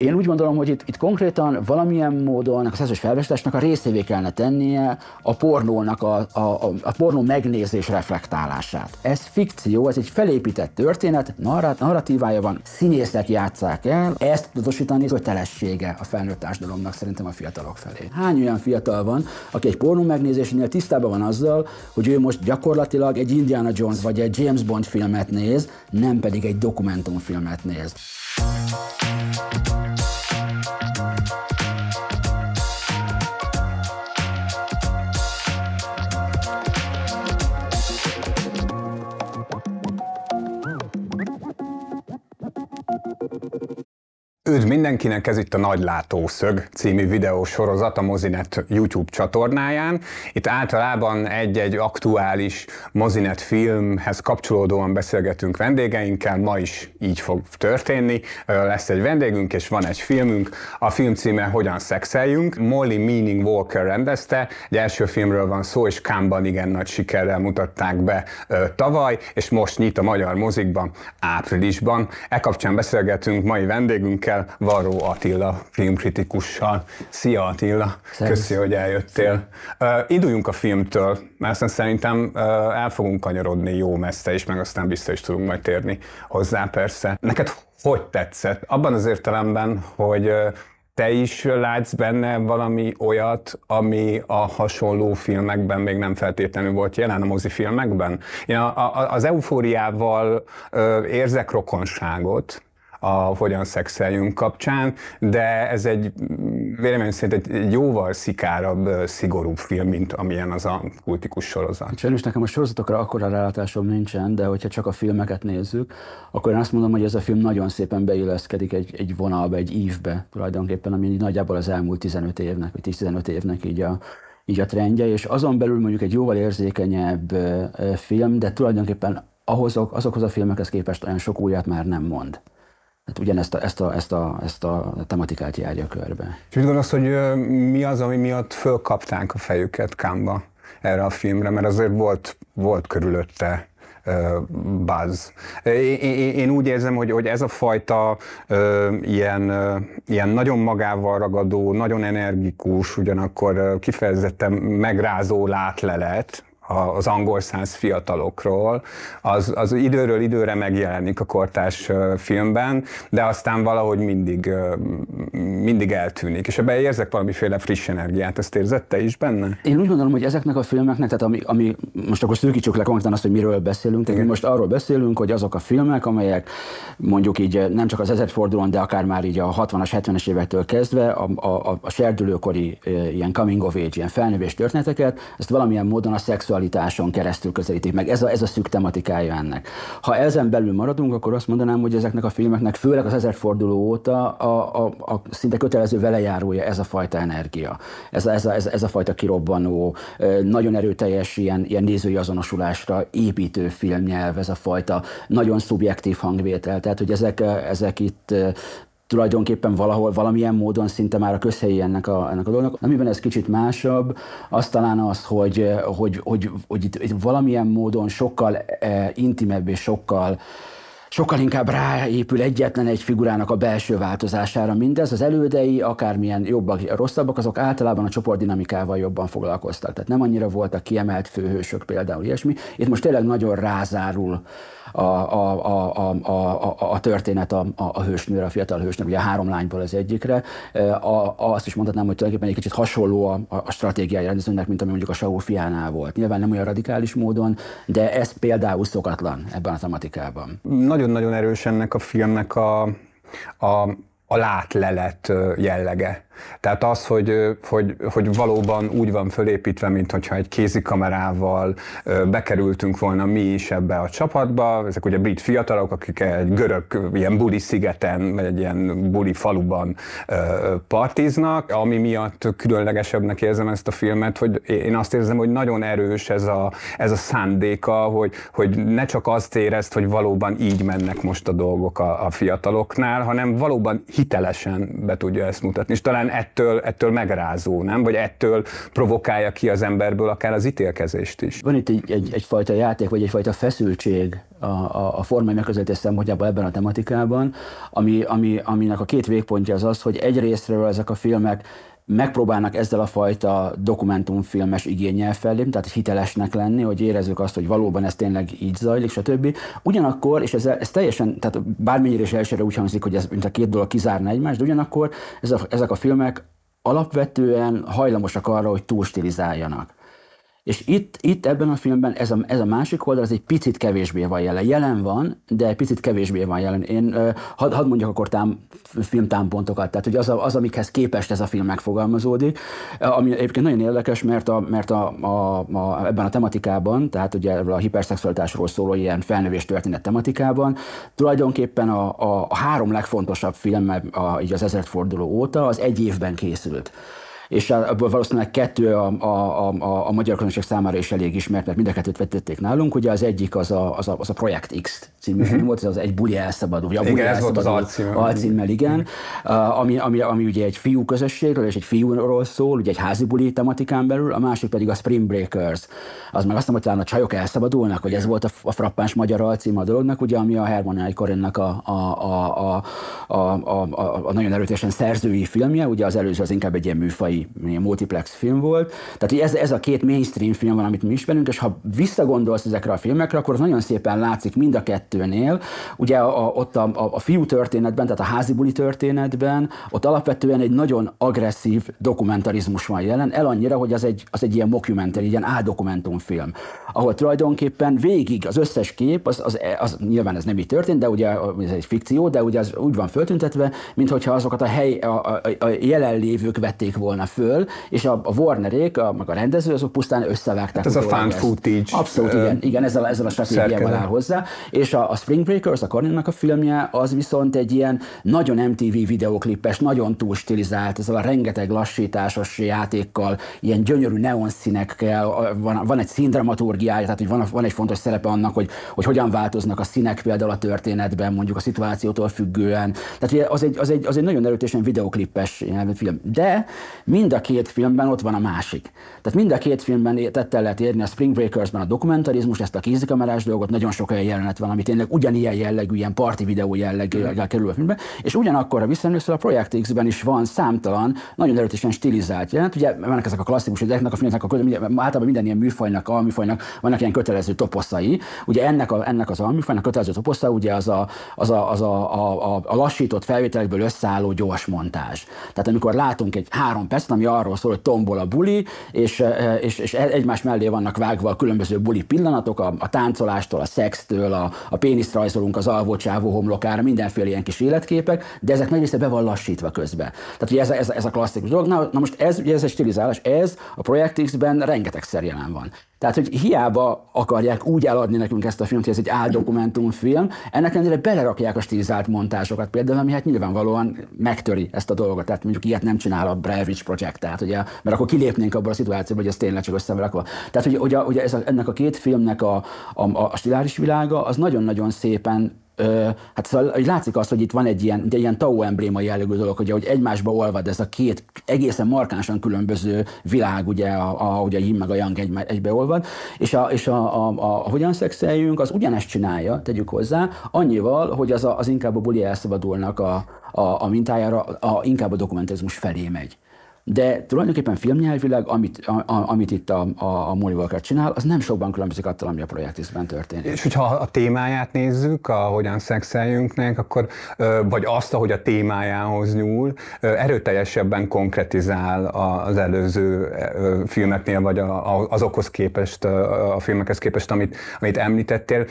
Én úgy gondolom, hogy itt, itt konkrétan valamilyen módon a szexuális felvesztésnek a részévé kellene tennie a pornónak a, a, a, a pornó megnézés reflektálását. Ez fikció, ez egy felépített történet, narrat, narratívája van, színészek játszák el, ezt tudatosítani kötelessége a felnőtt társadalomnak szerintem a fiatalok felé. Hány olyan fiatal van, aki egy pornó megnézésénél tisztában van azzal, hogy ő most gyakorlatilag egy Indiana Jones vagy egy James Bond filmet néz, nem pedig egy dokumentumfilmet néz. Üdv mindenkinek, ez itt a Nagy Látószög című videósorozat a Mozinet YouTube csatornáján. Itt általában egy-egy aktuális Mozinet filmhez kapcsolódóan beszélgetünk vendégeinkkel, ma is így fog történni. Lesz egy vendégünk és van egy filmünk, a film címe Hogyan szexeljünk. Molly Meaning Walker rendezte, egy első filmről van szó, és Kámban igen nagy sikerrel mutatták be tavaly, és most nyit a magyar mozikban áprilisban. E kapcsán beszélgetünk mai vendégünkkel, el Varó Attila filmkritikussal. Szia Attila, Szerint. köszi, hogy eljöttél. Uh, induljunk a filmtől, mert aztán szerintem uh, el fogunk kanyarodni jó messze is, meg aztán vissza is tudunk majd térni hozzá persze. Neked hogy tetszett? Abban az értelemben, hogy uh, te is látsz benne valami olyat, ami a hasonló filmekben még nem feltétlenül volt jelen a mozifilmekben? Én a, a, az eufóriával ö, érzek rokonságot, a hogyan szexeljünk kapcsán, de ez egy vélemény szerint egy, egy jóval szikárabb, szigorúbb film, mint amilyen az a kultikus sorozat. Sajnos nekem a sorozatokra akkora rálátásom nincsen, de hogyha csak a filmeket nézzük, akkor én azt mondom, hogy ez a film nagyon szépen beilleszkedik egy, egy vonalba, egy ívbe tulajdonképpen, ami nagyjából az elmúlt 15 évnek, vagy 15 évnek így a, így a trendje, és azon belül mondjuk egy jóval érzékenyebb film, de tulajdonképpen ahhoz, azokhoz a filmekhez képest olyan sok újat már nem mond. Tehát ugyanezt a, ezt, a, ezt, a, ezt a tematikát járja körbe. És mit gondolsz, hogy mi az, ami miatt fölkapták a fejüket Kámba erre a filmre? Mert azért volt, volt körülötte buzz. Én, én úgy érzem, hogy, hogy ez a fajta ilyen, ilyen nagyon magával ragadó, nagyon energikus, ugyanakkor kifejezetten megrázó látlelet, az angol száz fiatalokról, az, az időről időre megjelenik a kortás filmben, de aztán valahogy mindig, mindig eltűnik. És ebben érzek valamiféle friss energiát, ezt érzette is benne? Én úgy gondolom, hogy ezeknek a filmeknek, tehát ami, ami most akkor szűkítsük le konkrétan azt, hogy miről beszélünk, tehát most arról beszélünk, hogy azok a filmek, amelyek mondjuk így nem csak az ezerfordulón, de akár már így a 60-as, 70-es évektől kezdve a, a, a serdülőkori ilyen coming of age, ilyen felnövés történeteket, ezt valamilyen módon a szexuális mentalitáson keresztül közelítik meg. Ez a, ez a szűk tematikája ennek. Ha ezen belül maradunk, akkor azt mondanám, hogy ezeknek a filmeknek, főleg az ezerforduló óta a, a, a szinte kötelező velejárója ez a fajta energia. Ez a, ez a, ez, ez a fajta kirobbanó, nagyon erőteljes ilyen, ilyen nézői azonosulásra építő filmnyelv, ez a fajta nagyon szubjektív hangvétel. Tehát, hogy ezek, ezek itt tulajdonképpen valahol, valamilyen módon szinte már a közhelyi ennek a, ennek a dolognak. Amiben ez kicsit másabb, az talán az, hogy, hogy, hogy, hogy itt, itt valamilyen módon sokkal eh, intimebb és sokkal sokkal inkább ráépül egyetlen egy figurának a belső változására. Mindez az elődei, akármilyen jobbak, rosszabbak, azok általában a csoportdinamikával jobban foglalkoztak. Tehát nem annyira voltak kiemelt főhősök például ilyesmi. Itt most tényleg nagyon rázárul a, a, a, a, a, a történet a, a, a hősnőre, a fiatal hősnőre, ugye a három lányból az egyikre. A, azt is mondhatnám, hogy tulajdonképpen egy kicsit hasonló a, a stratégiai rendezőnek, mint ami mondjuk a Saul fiánál volt. Nyilván nem olyan radikális módon, de ez például szokatlan ebben a tematikában. Nagyon-nagyon erős ennek a filmnek a, a, a látlelet jellege tehát az, hogy, hogy, hogy valóban úgy van fölépítve, mint hogyha egy kézikamerával bekerültünk volna mi is ebbe a csapatba, ezek ugye brit fiatalok, akik egy görög ilyen buli szigeten, vagy egy ilyen buli faluban partiznak, ami miatt különlegesebbnek érzem ezt a filmet, hogy én azt érzem, hogy nagyon erős ez a, ez a szándéka, hogy, hogy ne csak azt érezd, hogy valóban így mennek most a dolgok a, a fiataloknál, hanem valóban hitelesen be tudja ezt mutatni. És talán talán ettől, ettől megrázó, nem? Vagy ettől provokálja ki az emberből akár az ítélkezést is. Van itt egy, egy, egyfajta játék, vagy egyfajta feszültség a, a, a formai megközelítés szempontjából ebben a tematikában, ami, ami, aminek a két végpontja az az, hogy egy ezek a filmek megpróbálnak ezzel a fajta dokumentumfilmes igényel fellépni, tehát hitelesnek lenni, hogy érezzük azt, hogy valóban ez tényleg így zajlik, stb. Ugyanakkor, és ez, ez teljesen, tehát bármennyire is elsőre úgy hangzik, hogy ez mint a két dolog kizárna egymást, de ugyanakkor ez a, ezek a filmek alapvetően hajlamosak arra, hogy túlstilizáljanak. És itt, itt ebben a filmben ez a, ez a másik oldal, ez egy picit kevésbé van jelen. Jelen van, de egy picit kevésbé van jelen. Én hadd had mondjak akkor tám, filmtámpontokat, tehát hogy az, a, az, amikhez képest ez a film megfogalmazódik, ami egyébként nagyon érdekes, mert, a, mert a, a, a, ebben a tematikában, tehát ugye a hiperszexualitásról szóló ilyen felnövés történet tematikában, tulajdonképpen a, a, a három legfontosabb film a, így az ezredforduló óta az egy évben készült és ebből valószínűleg kettő a, a, a, a magyar közönség számára is elég ismert, mert mind a kettőt vetették nálunk. Ugye az egyik az a, az a, az a Project X című uh-huh. volt, ez az egy buli elszabadul. Ugye, a igen, ez volt az alcímmel. alcímmel igen, uh-huh. ami, ami, ami ugye egy fiú közösségről és egy fiúról szól, ugye egy házi buli tematikán belül, a másik pedig a Spring Breakers. Az meg azt mondom, hogy talán a csajok elszabadulnak, hogy ez volt a, a frappáns magyar alcím a dolognak, ugye, ami a Herman Korinnak a, a, a, a, a, a, a, a nagyon erőteljesen szerzői filmje, ugye az előző az inkább egy ilyen műfai multiplex film volt. Tehát ez, ez a két mainstream film van, amit mi ismerünk, és ha visszagondolsz ezekre a filmekre, akkor az nagyon szépen látszik mind a kettőnél. Ugye a, a, ott a, a, a fiú történetben, tehát a házi buli történetben, ott alapvetően egy nagyon agresszív dokumentarizmus van jelen, el annyira, hogy az egy, az egy ilyen mockumentary, egy ilyen áldokumentumfilm, ahol tulajdonképpen végig az összes kép, az, az, az, nyilván ez nem így történt, de ugye ez egy fikció, de ugye az úgy van föltüntetve, mintha azokat a hely, a, a, a jelenlévők vették volna föl, és a, a Warnerék, a, meg a rendező, azok pusztán összevágták. Hát ez a fan footage. Abszolút, igen, igen ezzel, ezzel a stratégiával áll hozzá. És a, a Spring Breakers, a Cornynnak a filmje, az viszont egy ilyen nagyon MTV videoklipes, nagyon túl stilizált, ezzel a rengeteg lassításos játékkal, ilyen gyönyörű neonszínekkel, van, van egy színdramaturgiája, tehát hogy van, van egy fontos szerepe annak, hogy, hogy hogyan változnak a színek például a történetben, mondjuk a szituációtól függően. Tehát az egy, az egy, az egy nagyon erőteljesen videoklipes film. De mi mind a két filmben ott van a másik. Tehát mind a két filmben tettel lehet érni a Spring Breakers-ben a dokumentarizmus, ezt a kézikamerás dolgot, nagyon sok olyan jelenet van, ami tényleg ugyanilyen jellegű, ilyen parti videó jelleggel kerül a filmbe, és ugyanakkor, a visszaemlékszel, a Project X-ben is van számtalan, nagyon erőteljesen stilizált jelenet, ugye vannak ezek a klasszikus hogy ezeknek a filmeknek, a általában minden ilyen műfajnak, alműfajnak vannak ilyen kötelező toposzai, ugye ennek, a, ennek az alműfajnak kötelező toposza, ugye az a, az a, az a, a, a, a lassított felvételekből összeálló gyors montázs. Tehát amikor látunk egy három perc, podcasten, ami arról szól, hogy tombol a buli, és, eh, és, és e, egymás mellé vannak vágva a különböző buli pillanatok, a, a táncolástól, a szextől, a, a péniszt rajzolunk az alvó csávó homlokára, mindenféle ilyen kis életképek, de ezek nagy része be van lassítva közben. Tehát ugye ez, ez, ez a klasszikus dolog. Na, na most ez, ugye ez egy stilizálás, ez a Project X-ben rengetegszer jelen van. Tehát, hogy hiába akarják úgy eladni nekünk ezt a filmet, hogy ez egy áldokumentumfilm, ennek ellenére belerakják a stilizált montázsokat például, ami hát nyilvánvalóan megtöri ezt a dolgot. Tehát mondjuk ilyet nem csinál a Brevich Project, tehát ugye, mert akkor kilépnénk abból a szituációból, hogy ez tényleg csak összeverakva. Tehát, hogy ugye, ugye ez a, ennek a két filmnek a, a, a stiláris világa, az nagyon-nagyon szépen hát szóval, hogy látszik azt, hogy itt van egy ilyen, egy ilyen tau embléma jellegű dolog, hogy hogy egymásba olvad ez a két egészen markánsan különböző világ, ugye a, a, ugye a yin meg a yang egy, egybeolvad, és, a, és a, a, a, a hogyan szexeljünk, az ugyanezt csinálja, tegyük hozzá, annyival, hogy az, a, az inkább a buli elszabadulnak a, a, a mintájára, a, inkább a dokumentizmus felé megy. De tulajdonképpen filmnyelvileg, amit, a, a, amit itt a, a, a Mullivalker csinál, az nem sokban különbözik attól, ami a Project történik. És hogyha a témáját nézzük, ahogyan hogyan szexeljünknek, akkor, vagy azt, ahogy a témájához nyúl, erőteljesebben konkretizál az előző filmeknél, vagy azokhoz képest, a filmekhez képest, amit, amit említettél,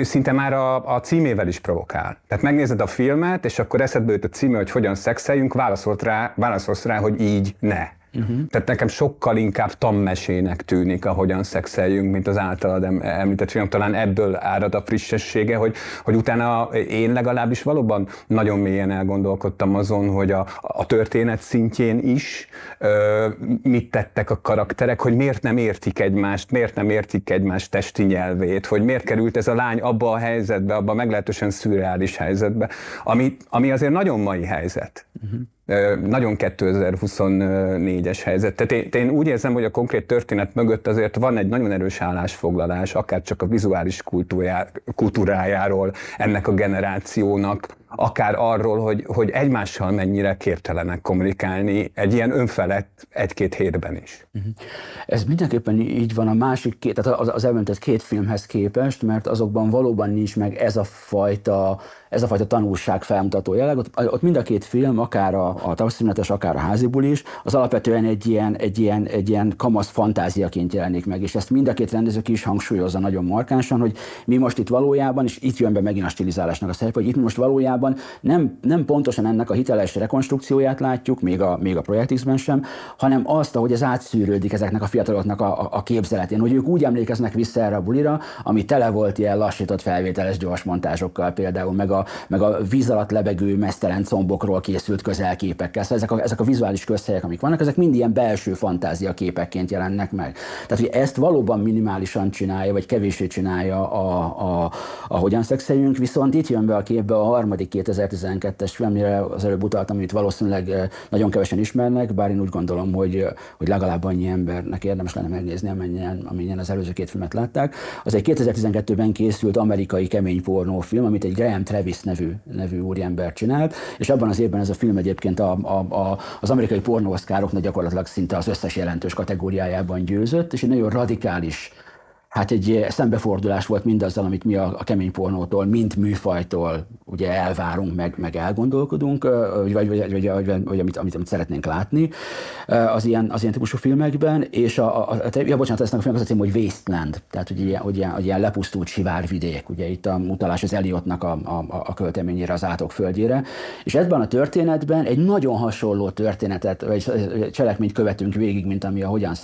szinte már a, a címével is provokál. Tehát megnézed a filmet, és akkor eszedbe jut a címe, hogy hogyan szexeljünk, válaszolsz rá, válaszolsz rá hogy így vagy ne. Uh-huh. Tehát nekem sokkal inkább tanmesének tűnik, ahogyan szexeljünk, mint az általad említett film. Talán ebből árad a frissessége, hogy, hogy utána én legalábbis valóban nagyon mélyen elgondolkodtam azon, hogy a, a történet szintjén is ö, mit tettek a karakterek, hogy miért nem értik egymást, miért nem értik egymást testi nyelvét, hogy miért került ez a lány abba a helyzetbe, abba a meglehetősen szürreális helyzetbe, ami, ami azért nagyon mai helyzet. Uh-huh nagyon 2024-es helyzet. Tehát én, én úgy érzem, hogy a konkrét történet mögött azért van egy nagyon erős állásfoglalás, akár csak a vizuális kultúrájáról ennek a generációnak, akár arról, hogy, hogy egymással mennyire képtelenek kommunikálni egy ilyen önfelett egy-két hétben is. Mhm. Ez mindenképpen így van a másik két, tehát az, az elmentett két filmhez képest, mert azokban valóban nincs meg ez a fajta ez a fajta tanulság felmutató jelleg. Ott, ott mind a két film, akár a, a tavaszszünetes, akár a háziból is, az alapvetően egy ilyen, egy, ilyen, egy ilyen kamasz fantáziaként jelenik meg, és ezt mind a két rendező is hangsúlyozza nagyon markánsan, hogy mi most itt valójában, és itt jön be megint a stilizálásnak a szerepe, hogy itt most valójában nem, nem pontosan ennek a hiteles rekonstrukcióját látjuk, még a, még a Project X-ben sem, hanem azt, hogy ez átszűrődik ezeknek a fiataloknak a, a, a képzeletén, hogy ők úgy emlékeznek vissza erre a bulira, ami tele volt ilyen lassított felvételes gyors montázsokkal például, meg a, meg a víz alatt lebegő mesztelen combokról készült közelképekkel. Szóval ezek a, ezek a vizuális közhelyek, amik vannak, ezek mind ilyen belső fantázia képekként jelennek meg. Tehát, hogy ezt valóban minimálisan csinálja, vagy kevésé csinálja a, a, a hogyan szexeljünk, viszont itt jön be a képbe a harmadik 2012-es film, amire az előbb utaltam, amit valószínűleg eh, nagyon kevesen ismernek, bár én úgy gondolom, hogy, eh, hogy legalább annyi embernek érdemes lenne megnézni, amennyien, amennyien az előző két filmet látták. Az egy 2012-ben készült amerikai kemény pornófilm, amit egy Graham Trevor Davis nevű, nevű úriember csinált, és abban az évben ez a film egyébként a, a, a, az amerikai pornóoszkároknak gyakorlatilag szinte az összes jelentős kategóriájában győzött, és egy nagyon radikális hát egy szembefordulás volt mindazzal, amit mi a, a kemény pornótól, mint műfajtól ugye elvárunk, meg, meg elgondolkodunk, vagy, vagy, vagy, vagy, vagy, vagy amit, amit, amit szeretnénk látni az ilyen, az ilyen típusú filmekben, és a, a, a ja, bocsánat, ezt a filmek az a cím, hogy Wasteland, tehát hogy ilyen, hogy ilyen, hogy ilyen lepusztult sivárvidék, ugye itt a utalás az Eliotnak a, a, a költeményére, az átok földjére, és ebben a történetben egy nagyon hasonló történetet, vagy cselekményt követünk végig, mint ami a Hogyan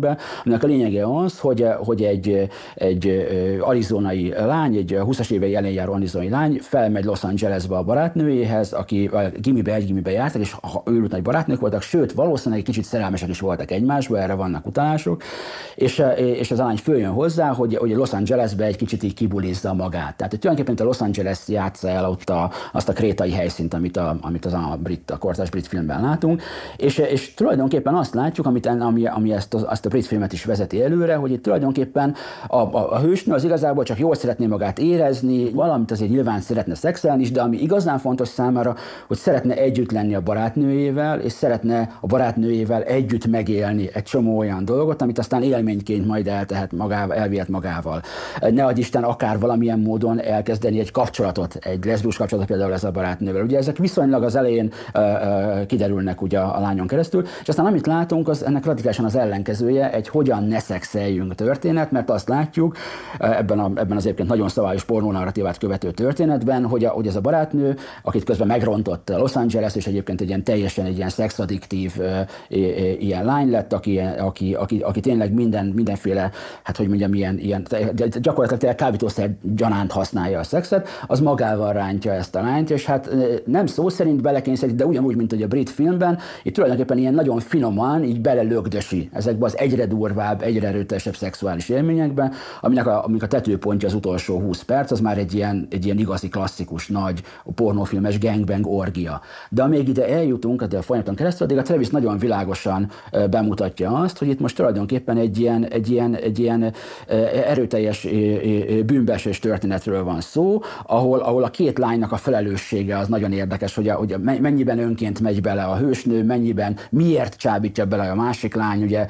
be, aminek a lényege az, hogy, hogy egy egy, egy arizonai lány, egy 20-as évei elején járó arizonai lány felmegy Los Angelesbe a barátnőjéhez, aki a gimibe, egy gimibe jártak, és őrült nagy barátnők voltak, sőt, valószínűleg egy kicsit szerelmesek is voltak egymásba, erre vannak utalások, és, és az a lány följön hozzá, hogy, hogy Los Angelesbe egy kicsit így kibulizza magát. Tehát hogy tulajdonképpen a Los Angeles játsza el ott a, azt a krétai helyszínt, amit, a, amit az a, brit, a kortás brit filmben látunk, és, és tulajdonképpen azt látjuk, amit, ami, ami ezt, azt a brit filmet is vezeti előre, hogy itt tulajdonképpen a, a, a hősnő az igazából csak jól szeretné magát érezni, valamit azért nyilván szeretne szexelni is, de ami igazán fontos számára, hogy szeretne együtt lenni a barátnőjével, és szeretne a barátnőjével együtt megélni egy csomó olyan dolgot, amit aztán élményként majd eltehet magával, elvihet magával. Ne adj Isten akár valamilyen módon elkezdeni egy kapcsolatot, egy leszbikus kapcsolatot például ez a barátnővel. Ugye ezek viszonylag az elején ö, ö, kiderülnek ugye a lányon keresztül, és aztán amit látunk, az ennek radikálisan az ellenkezője, egy hogyan ne szexeljünk történet, mert mert azt látjuk eh, ebben, a, ebben az egyébként nagyon szabályos pornónarratívát követő történetben, hogy, a, hogy ez a barátnő, akit közben megrontott Los Angeles, és egyébként egy ilyen teljesen egy ilyen szexaddiktív eh, ilyen lány lett, aki, aki, aki, aki tényleg minden, mindenféle, hát hogy mondjam, ilyen, ilyen gyakorlatilag kábítószer gyanánt használja a szexet, az magával rántja ezt a lányt, és hát eh, nem szó szerint belekényszerít, de ugyanúgy, mint hogy a brit filmben, itt tulajdonképpen ilyen nagyon finoman, így belelögdösi ezekbe az egyre durvább, egyre erőteljesebb szexuális élmény eseményekben, aminek a, aminek a tetőpontja az utolsó 20 perc, az már egy ilyen, egy ilyen igazi klasszikus, nagy pornófilmes gangbang orgia. De amíg ide eljutunk, hát a folyamaton keresztül, addig a Travis nagyon világosan bemutatja azt, hogy itt most tulajdonképpen egy ilyen, egy ilyen, egy ilyen erőteljes bűnbesés történetről van szó, ahol, ahol a két lánynak a felelőssége az nagyon érdekes, hogy, a, hogy a, mennyiben önként megy bele a hősnő, mennyiben, miért csábítja bele a másik lány, ugye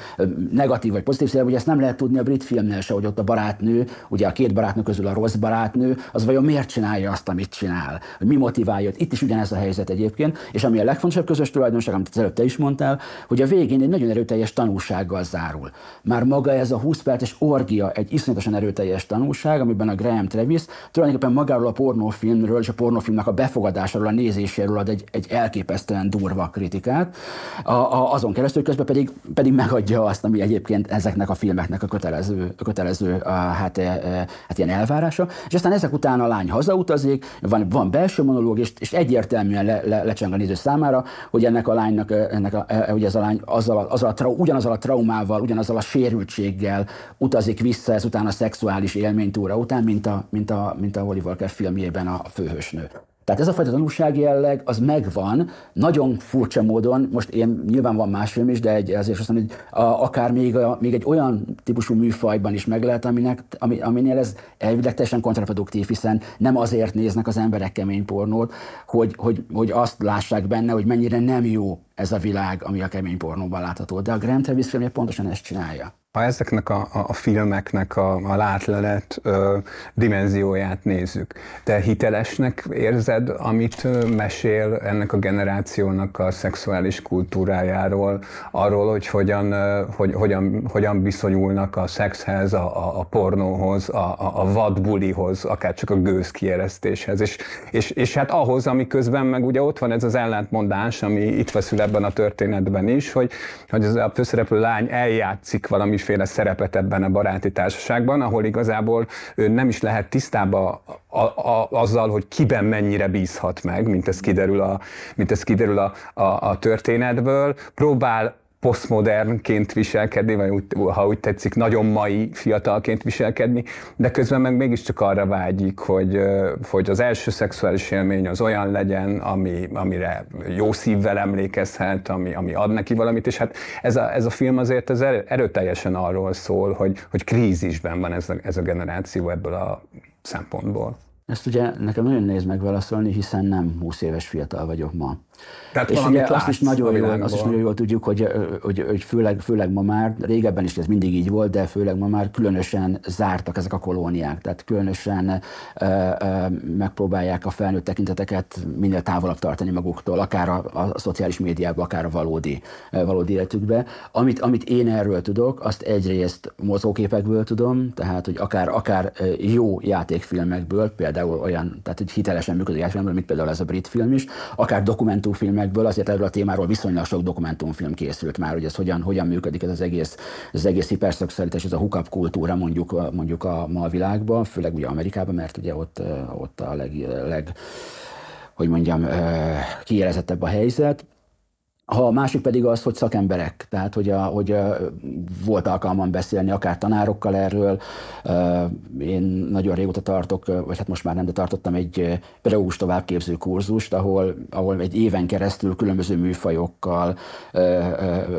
negatív vagy pozitív szerep, hogy ezt nem lehet tudni a brit film se, hogy ott a barátnő, ugye a két barátnő közül a rossz barátnő, az vajon miért csinálja azt, amit csinál, hogy mi motiválja hogy Itt is ugyanez a helyzet egyébként, és ami a legfontosabb közös tulajdonság, amit az előbb te is mondtál, hogy a végén egy nagyon erőteljes tanulsággal zárul. Már maga ez a 20 perces orgia egy iszonyatosan erőteljes tanulság, amiben a Graham Travis tulajdonképpen magáról a pornófilmről és a pornófilmnek a befogadásáról, a nézéséről ad egy, egy elképesztően durva kritikát, a, a, azon keresztül közben pedig, pedig megadja azt, ami egyébként ezeknek a filmeknek a kötelező kötelező hát, e, e, hát ilyen elvárása. És aztán ezek után a lány hazautazik, van, van belső monológ, és, és egyértelműen le, le, lecseng a néző számára, hogy ennek a lánynak, e, ennek a, ugye ez a lány azzal, azzal a trau, ugyanazzal a traumával, ugyanazzal a sérültséggel utazik vissza ezután a szexuális élménytúra után, mint a, mint a, mint a Oliver Walker filmjében a főhősnő. Tehát ez a fajta jelleg az megvan, nagyon furcsa módon, most én nyilván van más film is, de egy, azért azt mondom, hogy a, akár még, a, még egy olyan típusú műfajban is meg lehet, aminek, ami, aminél ez elvileg teljesen kontraproduktív, hiszen nem azért néznek az emberek kemény pornót, hogy, hogy, hogy azt lássák benne, hogy mennyire nem jó ez a világ, ami a kemény pornóban látható. De a Grand Travis filmje pontosan ezt csinálja. Ha ezeknek a, a, a filmeknek a, a látlelet ö, dimenzióját nézzük, te hitelesnek érzed, amit ö, mesél ennek a generációnak a szexuális kultúrájáról, arról, hogy hogyan, ö, hogy, hogyan, hogyan viszonyulnak a szexhez, a, a, a pornóhoz, a, a, a vadbulihoz, akár csak a gőzkieresztéshez, és, és, és hát ahhoz, ami közben meg ugye ott van ez az ellentmondás, ami itt veszül ebben a történetben is, hogy, hogy az a főszereplő lány eljátszik valami valamiféle szerepet ebben a baráti társaságban, ahol igazából ő nem is lehet tisztába a, a, azzal, hogy kiben mennyire bízhat meg, mint ez kiderül a, mint ez kiderül a, a, a történetből. Próbál posztmodernként viselkedni, vagy úgy, ha úgy tetszik, nagyon mai fiatalként viselkedni, de közben meg mégiscsak arra vágyik, hogy, hogy az első szexuális élmény az olyan legyen, ami, amire jó szívvel emlékezhet, ami, ami ad neki valamit, és hát ez a, ez a film azért ez erőteljesen arról szól, hogy, hogy krízisben van ez a, ez a generáció ebből a szempontból. Ezt ugye nekem nagyon nehéz megválaszolni, hiszen nem 20 éves fiatal vagyok ma. Tehát és ugye azt is nagyon jól, azt is nagyon jól tudjuk, hogy, hogy, hogy főleg, főleg ma már, régebben is ez mindig így volt, de főleg ma már különösen zártak ezek a kolóniák, tehát különösen ö, ö, megpróbálják a felnőtt tekinteteket minél távolabb tartani maguktól, akár a, a szociális médiában, akár a valódi, valódi életükbe. Amit, amit én erről tudok, azt egyrészt mozgóképekből tudom, tehát hogy akár, akár jó játékfilmekből, például olyan, tehát hogy hitelesen működő játékfilmekből, mint például ez a brit film is, akár dokumentum dokumentumfilmekből, azért erről a témáról viszonylag sok dokumentumfilm készült már, hogy ez hogyan, hogyan működik ez az egész, ez az egész hiperszexualitás, ez a hookup kultúra mondjuk, mondjuk a, ma a világban, főleg ugye Amerikában, mert ugye ott, eh, ott a leg, leg hogy mondjam, eh, kiélezettebb a helyzet ha a másik pedig az, hogy szakemberek, tehát hogy, a, hogy a, volt alkalmam beszélni akár tanárokkal erről, én nagyon régóta tartok, vagy hát most már nem, de tartottam egy pedagógus továbbképző kurzust, ahol, ahol egy éven keresztül különböző műfajokkal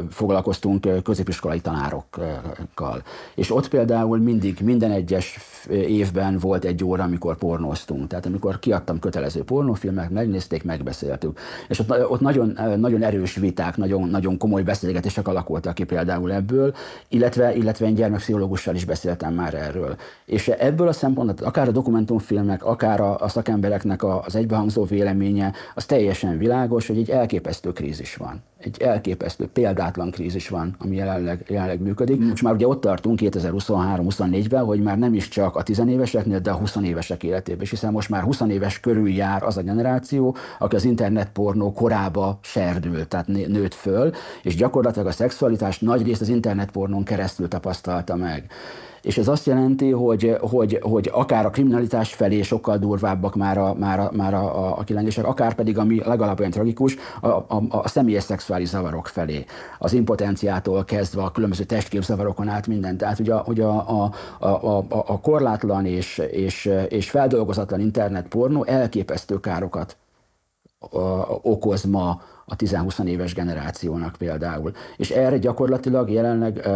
foglalkoztunk középiskolai tanárokkal. És ott például mindig, minden egyes évben volt egy óra, amikor pornóztunk. Tehát amikor kiadtam kötelező pornófilmek, megnézték, megbeszéltük. És ott, ott nagyon, nagyon erős viták, nagyon, nagyon komoly beszélgetések alakultak ki például ebből, illetve, illetve én gyermekpszichológussal is beszéltem már erről. És ebből a szempontból, akár a dokumentumfilmek, akár a, a szakembereknek az egybehangzó véleménye, az teljesen világos, hogy egy elképesztő krízis van egy elképesztő, példátlan krízis van, ami jelenleg, jelenleg működik. Mm. És már ugye ott tartunk 2023-24-ben, hogy már nem is csak a tizenéveseknél, de a 20 évesek életében is, hiszen most már 20 éves körül jár az a generáció, aki az internetpornó korába serdült, tehát nőtt föl, és gyakorlatilag a szexualitást nagy részt az internetpornón keresztül tapasztalta meg. És ez azt jelenti, hogy, hogy, hogy akár a kriminalitás felé sokkal durvábbak már a, már a, már a, a, a kilengések, akár pedig, ami legalább olyan tragikus, a, a, a személyes szexuális zavarok felé. Az impotenciától kezdve a különböző testképzavarokon át mindent. Tehát, hogy a, hogy a, a, a, a, a korlátlan és, és, és feldolgozatlan internetpornó elképesztő károkat okoz ma a 10-20 éves generációnak például. És erre gyakorlatilag jelenleg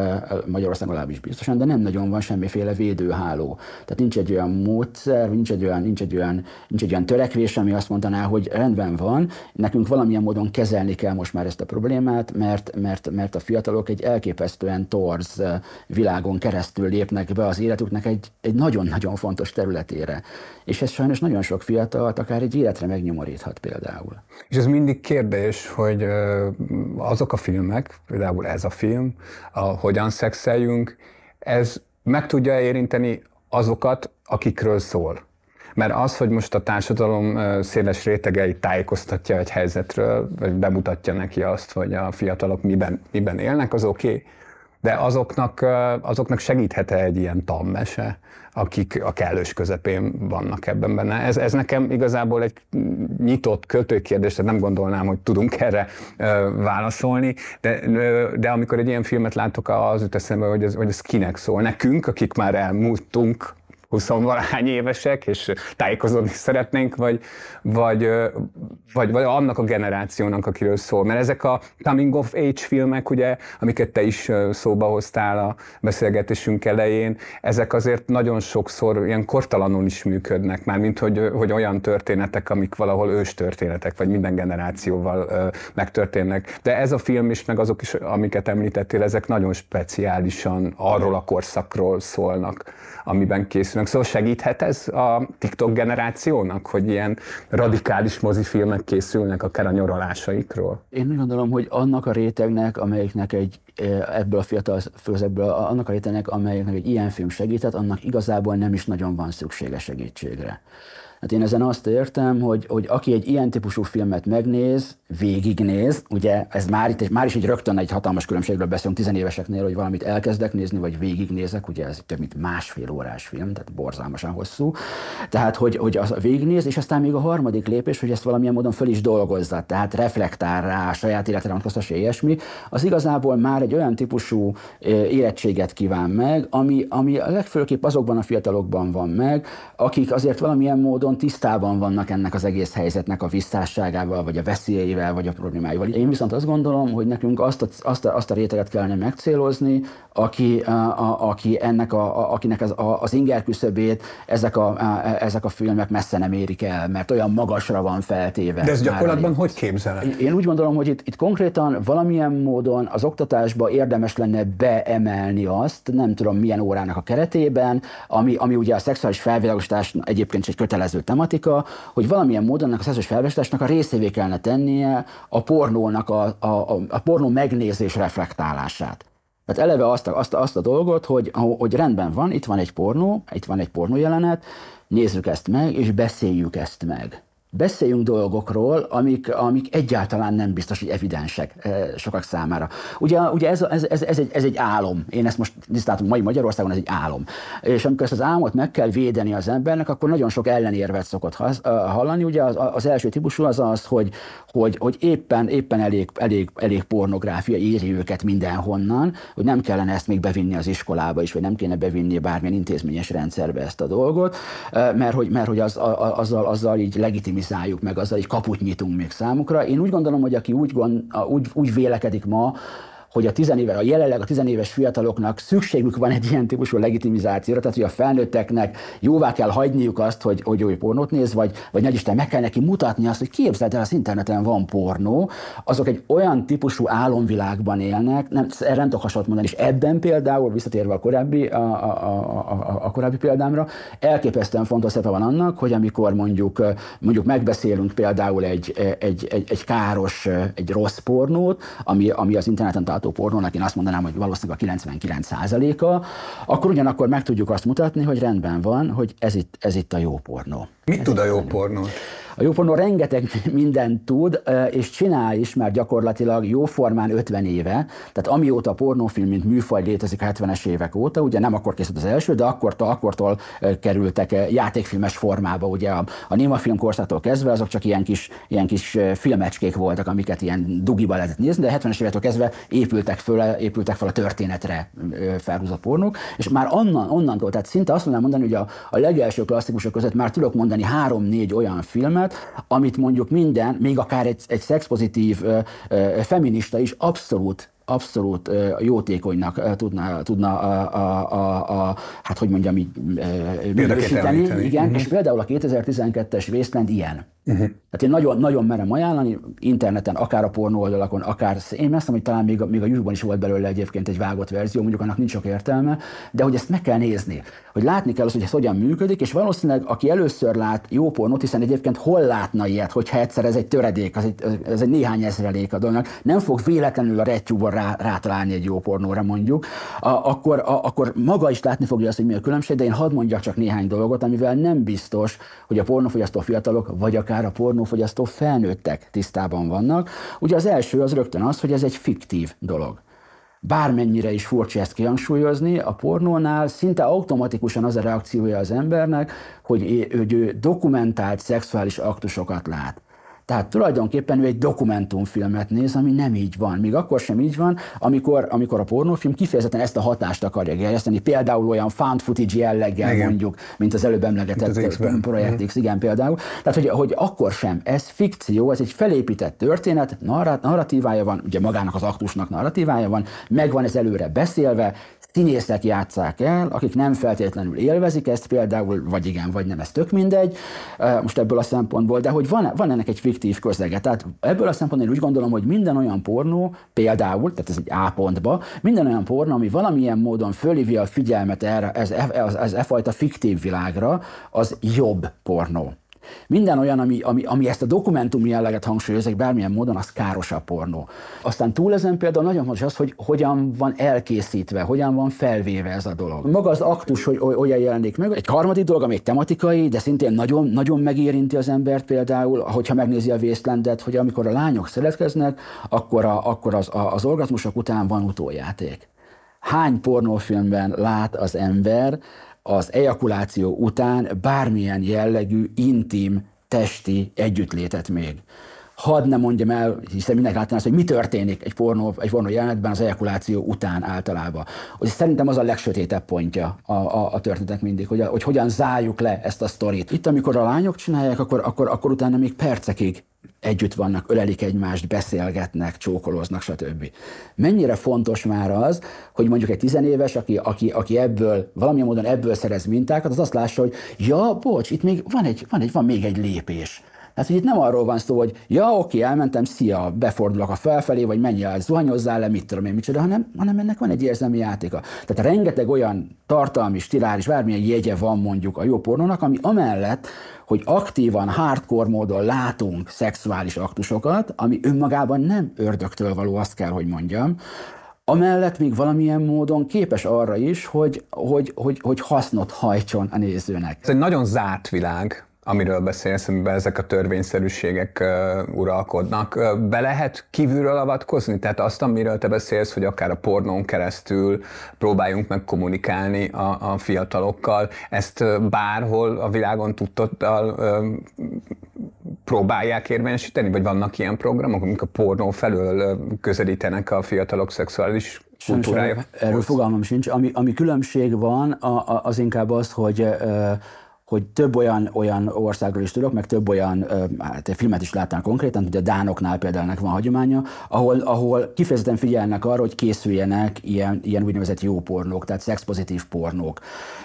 alá is biztosan, de nem nagyon van semmiféle védőháló. Tehát nincs egy olyan módszer, nincs egy olyan, nincs egy olyan, nincs egy olyan törekvés, ami azt mondaná, hogy rendben van, nekünk valamilyen módon kezelni kell most már ezt a problémát, mert, mert, mert a fiatalok egy elképesztően torz világon keresztül lépnek be az életüknek egy, egy nagyon-nagyon fontos területére. És ez sajnos nagyon sok fiatalt akár egy életre megnyomoríthat például. És ez mindig kérdés, és hogy azok a filmek, például ez a film, a Hogyan szexeljünk, ez meg tudja érinteni azokat, akikről szól. Mert az, hogy most a társadalom széles rétegei tájékoztatja egy helyzetről, vagy bemutatja neki azt, hogy a fiatalok miben, miben élnek, az oké. Okay. De azoknak, azoknak segíthet -e egy ilyen tanmese, akik a kellős közepén vannak ebben benne. Ez, ez nekem igazából egy nyitott kötőkérdés, tehát nem gondolnám, hogy tudunk erre ö, válaszolni, de, ö, de amikor egy ilyen filmet látok, az jut eszembe, hogy ez, hogy ez kinek szól. Nekünk, akik már elmúltunk huszonvalahány évesek, és tájékozódni szeretnénk, vagy, vagy, vagy, vagy annak a generációnak, akiről szól. Mert ezek a coming of age filmek, ugye, amiket te is szóba hoztál a beszélgetésünk elején, ezek azért nagyon sokszor ilyen kortalanul is működnek, már mint hogy, hogy olyan történetek, amik valahol ős történetek, vagy minden generációval ö, megtörténnek. De ez a film is, meg azok is, amiket említettél, ezek nagyon speciálisan arról a korszakról szólnak, amiben kész készülünk. Szóval segíthet ez a TikTok generációnak, hogy ilyen radikális mozifilmek készülnek akár a nyaralásaikról? Én úgy gondolom, hogy annak a rétegnek, amelyiknek egy e, ebből a fiatal főzebből, annak a rétegnek, amelyiknek egy ilyen film segített, annak igazából nem is nagyon van szüksége segítségre. Hát én ezen azt értem, hogy, hogy aki egy ilyen típusú filmet megnéz, végignéz, ugye ez már, itt, már is egy rögtön egy hatalmas különbségről beszélünk tizenéveseknél, hogy valamit elkezdek nézni, vagy végignézek, ugye ez több mint másfél órás film, tehát borzalmasan hosszú. Tehát, hogy, hogy az végignéz, és aztán még a harmadik lépés, hogy ezt valamilyen módon föl is dolgozza, tehát reflektál rá, saját életre vonatkoztat, ilyesmi, az igazából már egy olyan típusú érettséget kíván meg, ami, ami legfőképp azokban a fiatalokban van meg, akik azért valamilyen módon nagyon tisztában vannak ennek az egész helyzetnek a visszásságával, vagy a veszélyeivel, vagy a problémáival. Én viszont azt gondolom, hogy nekünk azt a, azt a, azt a réteget kellene megcélozni, aki, a, a, aki ennek a, a, akinek az, a, az inger küszöbét ezek a, a, ezek a filmek messze nem érik el, mert olyan magasra van feltéve. De ez gyakorlatban hogy képzeled? Én, én úgy gondolom, hogy itt, itt konkrétan valamilyen módon az oktatásba érdemes lenne beemelni azt, nem tudom milyen órának a keretében, ami, ami ugye a szexuális felvilágosítás egyébként is egy kötelező tematika, hogy valamilyen módon ennek a szexuális felvesztésnek a részévé kellene tennie a pornónak a, a, a, a pornó megnézés reflektálását. Tehát eleve azt a, azt, a, azt a dolgot, hogy, hogy rendben van, itt van egy pornó, itt van egy pornó jelenet, nézzük ezt meg, és beszéljük ezt meg beszéljünk dolgokról, amik, amik egyáltalán nem biztos, hogy evidensek eh, sokak számára. Ugye, ugye ez, ez, ez, ez, egy, ez egy álom. Én ezt most tisztátom, mai Magyarországon ez egy álom. És amikor ezt az álmot meg kell védeni az embernek, akkor nagyon sok ellenérvet szokott eh, hallani. Ugye az, az első típusú az az, hogy, hogy, hogy éppen, éppen elég, elég, elég pornográfia éri őket mindenhonnan, hogy nem kellene ezt még bevinni az iskolába is, vagy nem kéne bevinni bármilyen intézményes rendszerbe ezt a dolgot, eh, mert hogy, mert hogy az, azzal, azzal így legitimizálni politizáljuk meg azzal, hogy kaput nyitunk még számukra. Én úgy gondolom, hogy aki úgy, gond, úgy, úgy vélekedik ma, hogy a tizenéve, a jelenleg a tizenéves fiataloknak szükségük van egy ilyen típusú legitimizációra, tehát hogy a felnőtteknek jóvá kell hagyniuk azt, hogy, hogy jó pornót néz, vagy, vagy nagy Isten, meg kell neki mutatni azt, hogy képzeld el, az interneten van pornó, azok egy olyan típusú álomvilágban élnek, nem, erre nem tudok hasonlót mondani, és ebben például, visszatérve a korábbi, a, a, a, a, a korábbi példámra, elképesztően fontos szerepe van annak, hogy amikor mondjuk, mondjuk megbeszélünk például egy, egy, egy, egy káros, egy rossz pornót, ami, ami az interneten tart látható pornónak, én azt mondanám, hogy valószínűleg a 99%-a, akkor ugyanakkor meg tudjuk azt mutatni, hogy rendben van, hogy ez itt, ez itt a jó pornó. Mit ez tud a jó pornó? pornó? A jóforma rengeteg mindent tud, és csinál is már gyakorlatilag jóformán 50 éve, tehát amióta a pornófilm, mint műfaj létezik 70-es évek óta, ugye nem akkor készült az első, de akkortól, akkortól kerültek játékfilmes formába, ugye a, a némafilm korszától kezdve azok csak ilyen kis, ilyen kis filmecskék voltak, amiket ilyen dugiba lehetett nézni, de 70-es évektől kezdve épültek föl, épültek fel a történetre felhúzott pornók, és már onnan, onnantól, tehát szinte azt mondanám mondani, hogy a, a legelső klasszikusok között már tudok mondani három-négy olyan filmet, történet, amit mondjuk minden, még akár egy, egy szexpozitív feminista is abszolút abszolút jótékonynak tudna, tudna a, a, a, a, hát hogy mondjam, így Igen, uh-huh. és például a 2012-es Wasteland ilyen. Uh-huh. Hát én nagyon, nagyon merem ajánlani, interneten, akár a pornó oldalakon, akár én azt hogy talán még, még a youtube is volt belőle egyébként egy vágott verzió, mondjuk annak nincs sok értelme, de hogy ezt meg kell nézni, hogy látni kell azt, hogy ez hogyan működik, és valószínűleg aki először lát jó pornót, hiszen egyébként hol látna ilyet, hogyha egyszer ez egy töredék, ez egy, ez egy néhány ezrelék a dolognak, nem fog véletlenül a retyúban rá, rátalálni egy jó pornóra mondjuk, a, akkor, a, akkor maga is látni fogja azt, hogy mi a különbség, de én hadd mondjak csak néhány dolgot, amivel nem biztos, hogy a pornófogyasztó fiatalok vagy akár akár a pornófogyasztó felnőttek tisztában vannak. Ugye az első az rögtön az, hogy ez egy fiktív dolog. Bármennyire is furcsa ezt kihangsúlyozni, a pornónál szinte automatikusan az a reakciója az embernek, hogy ő, ő dokumentált szexuális aktusokat lát. Tehát tulajdonképpen ő egy dokumentumfilmet néz, ami nem így van. Még akkor sem így van, amikor, amikor a pornófilm kifejezetten ezt a hatást akarja gerjeszteni, például olyan found footage jelleggel igen. mondjuk, mint az előbb emlegetett mint mm, projekt X, igen például. Tehát, hogy, hogy akkor sem, ez fikció, ez egy felépített történet, narrat, narratívája van, ugye magának az aktusnak narratívája van, megvan ez előre beszélve, színészek játszák el, akik nem feltétlenül élvezik ezt például, vagy igen, vagy nem, ez tök mindegy, most ebből a szempontból, de hogy van, van ennek egy fiktív közlege. Tehát ebből a szempontból én úgy gondolom, hogy minden olyan pornó, például, tehát ez egy A pontba, minden olyan pornó, ami valamilyen módon fölhívja a figyelmet erre, ez, ez, ez e fajta fiktív világra, az jobb pornó. Minden olyan, ami, ami, ami ezt a dokumentum jelleget hangsúlyozza, bármilyen módon, az káros a pornó. Aztán túl ezen például nagyon fontos az, hogy hogyan van elkészítve, hogyan van felvéve ez a dolog. Maga az aktus, hogy olyan jelenik meg. Egy harmadik dolog, ami egy tematikai, de szintén nagyon, nagyon megérinti az embert például, hogyha megnézi a vészlendet, hogy amikor a lányok szeretkeznek, akkor, a, akkor az, a, az orgazmusok után van utójáték hány pornófilmben lát az ember az ejakuláció után bármilyen jellegű intim testi együttlétet még. Hadd ne mondjam el, hiszen mindenki látná azt, hogy mi történik egy pornó, egy pornó jelenetben az ejakuláció után általában. Hogy szerintem az a legsötétebb pontja a, a, a történetek mindig, hogy, a, hogy hogyan zárjuk le ezt a sztorit. Itt, amikor a lányok csinálják, akkor, akkor, akkor utána még percekig együtt vannak, ölelik egymást, beszélgetnek, csókolóznak, stb. Mennyire fontos már az, hogy mondjuk egy tizenéves, aki, aki, aki ebből, valamilyen módon ebből szerez mintákat, az azt lássa, hogy ja, bocs, itt még van, egy, van, egy, van még egy lépés tehát, hogy itt nem arról van szó, hogy ja, oké, elmentem, szia, befordulok a felfelé, vagy menj el, zuhanyozzál le, mit tudom én, micsoda, hanem, hanem ennek van egy érzelmi játéka. Tehát rengeteg olyan tartalmi, stiláris, bármilyen jegye van mondjuk a jó pornónak, ami amellett, hogy aktívan, hardcore módon látunk szexuális aktusokat, ami önmagában nem ördögtől való, azt kell, hogy mondjam, Amellett még valamilyen módon képes arra is, hogy, hogy, hogy, hogy hasznot hajtson a nézőnek. Ez egy nagyon zárt világ, amiről beszélsz, amiben ezek a törvényszerűségek uh, uralkodnak. Be lehet kívülről avatkozni? Tehát azt, amiről te beszélsz, hogy akár a pornón keresztül próbáljunk meg kommunikálni a, a fiatalokkal, ezt bárhol a világon tudtottal uh, próbálják érvényesíteni, vagy vannak ilyen programok, amik a pornó felől közelítenek a fiatalok szexuális kultúrájához. Erről, erről fogalmam sincs. Ami, ami különbség van, a, a, az inkább az, hogy uh, hogy több olyan, olyan országról is tudok, meg több olyan hát, filmet is láttam konkrétan, hogy a Dánoknál például van hagyománya, ahol, ahol kifejezetten figyelnek arra, hogy készüljenek ilyen, ilyen úgynevezett jó pornók, tehát szexpozitív pornók.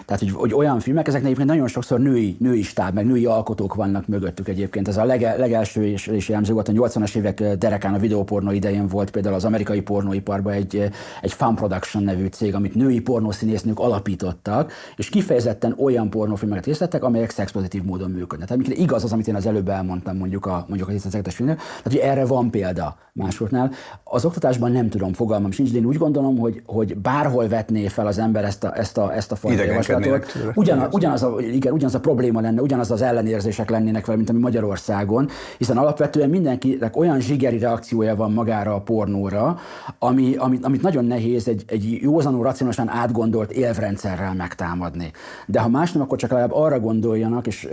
Tehát, hogy, hogy olyan filmek, ezek egyébként nagyon sokszor női, női stáb, meg női alkotók vannak mögöttük egyébként. Ez a lege, legelső és, és jellemző volt a 80-as évek derekán a videópornó idején volt például az amerikai pornóiparban egy, egy fan production nevű cég, amit női pornószínésznők alapítottak, és kifejezetten olyan pornófilmeket készítettek, szervezetek, amelyek szexpozitív módon működnek. Tehát amikor igaz az, amit én az előbb elmondtam mondjuk a, mondjuk a hisztezektes filmnél, tehát hogy erre van példa másoknál. Az oktatásban nem tudom, fogalmam sincs, de én úgy gondolom, hogy, hogy bárhol vetné fel az ember ezt a, ezt a, ezt a fajta javaslatot. Ugyan, ugyanaz, a, igen, ugyanaz a probléma lenne, ugyanaz az ellenérzések lennének vele, mint ami Magyarországon, hiszen alapvetően mindenkinek olyan zsigeri reakciója van magára a pornóra, ami, amit, amit nagyon nehéz egy, egy józanul, racionálisan átgondolt élvrendszerrel megtámadni. De ha más nem, akkor csak legalább arra gondoljanak és,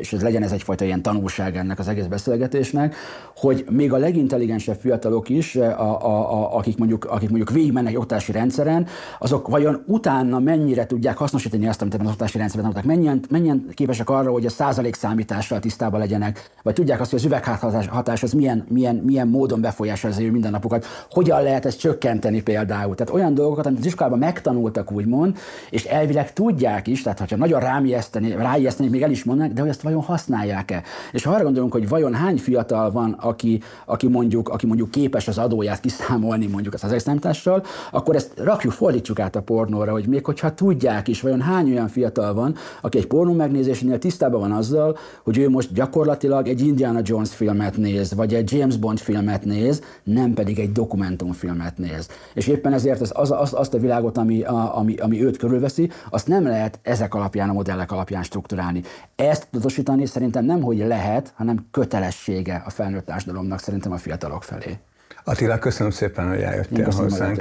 és ez legyen ez egyfajta ilyen tanulság ennek az egész beszélgetésnek, hogy még a legintelligensebb fiatalok is, a, a, a, akik, mondjuk, akik mondjuk végigmennek egy oktatási rendszeren, azok vajon utána mennyire tudják hasznosítani azt, amit ebben az oktatási rendszerben tanultak, mennyien, mennyien képesek arra, hogy a százalék számítással tisztában legyenek, vagy tudják azt, hogy az üvegházhatás hatás az milyen, milyen, milyen módon befolyásolja az ő mindennapokat, hogyan lehet ezt csökkenteni például. Tehát olyan dolgokat, amit az iskolában megtanultak, úgymond, és elvileg tudják is, tehát ha nagyon rámieszteni, ráijeszteni, hogy még el is mondanak, de hogy ezt vajon használják-e? És ha arra gondolunk, hogy vajon hány fiatal van, aki, aki, mondjuk, aki mondjuk képes az adóját kiszámolni mondjuk az hazaigszámítással, akkor ezt rakjuk, fordítsuk át a pornóra, hogy még hogyha tudják is, vajon hány olyan fiatal van, aki egy pornó megnézésénél tisztában van azzal, hogy ő most gyakorlatilag egy Indiana Jones filmet néz, vagy egy James Bond filmet néz, nem pedig egy dokumentumfilmet néz. És éppen ezért az, az, az azt a világot, ami, a, ami, ami őt körülveszi, azt nem lehet ezek alapján, a modellek alapján strukturálni. Ezt tudatosítani szerintem nem hogy lehet, hanem kötelessége a felnőtt társadalomnak szerintem a fiatalok felé. Attila, köszönöm szépen, hogy eljöttél Én hozzánk.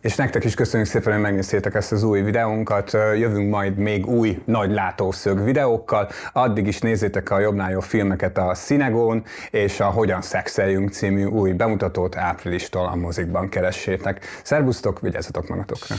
És nektek is köszönjük szépen, hogy megnéztétek ezt az új videónkat. Jövünk majd még új nagy látószög videókkal. Addig is nézzétek a jobbnál jobb filmeket a Cinegón, és a Hogyan szexeljünk című új bemutatót áprilistól a mozikban keressétek. Szerbusztok, vigyázzatok magatokra!